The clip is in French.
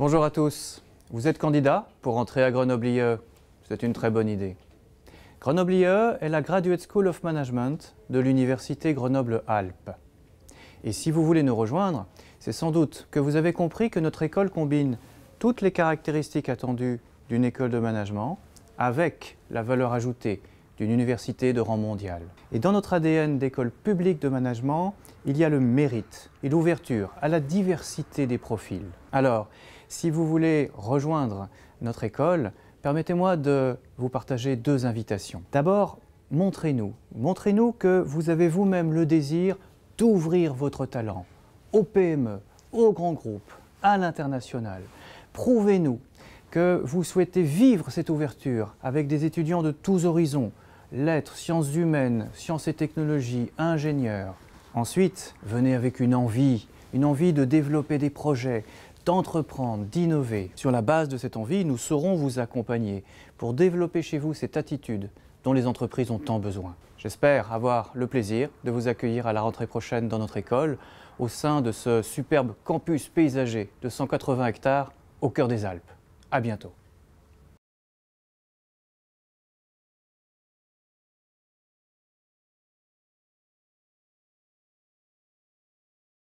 Bonjour à tous. Vous êtes candidat pour entrer à Grenoble IE C'est une très bonne idée. Grenoble IE est la Graduate School of Management de l'Université Grenoble-Alpes. Et si vous voulez nous rejoindre, c'est sans doute que vous avez compris que notre école combine toutes les caractéristiques attendues d'une école de management avec la valeur ajoutée d'une université de rang mondial. Et dans notre ADN d'école publique de management, il y a le mérite et l'ouverture à la diversité des profils. Alors, si vous voulez rejoindre notre école, permettez-moi de vous partager deux invitations. D'abord, montrez-nous. Montrez-nous que vous avez vous-même le désir d'ouvrir votre talent au PME, au grand groupe, à l'international. Prouvez-nous que vous souhaitez vivre cette ouverture avec des étudiants de tous horizons, lettres, sciences humaines, sciences et technologies, ingénieurs. Ensuite, venez avec une envie, une envie de développer des projets, d'entreprendre, d'innover. Sur la base de cette envie, nous saurons vous accompagner pour développer chez vous cette attitude dont les entreprises ont tant besoin. J'espère avoir le plaisir de vous accueillir à la rentrée prochaine dans notre école, au sein de ce superbe campus paysager de 180 hectares au cœur des Alpes. À bientôt.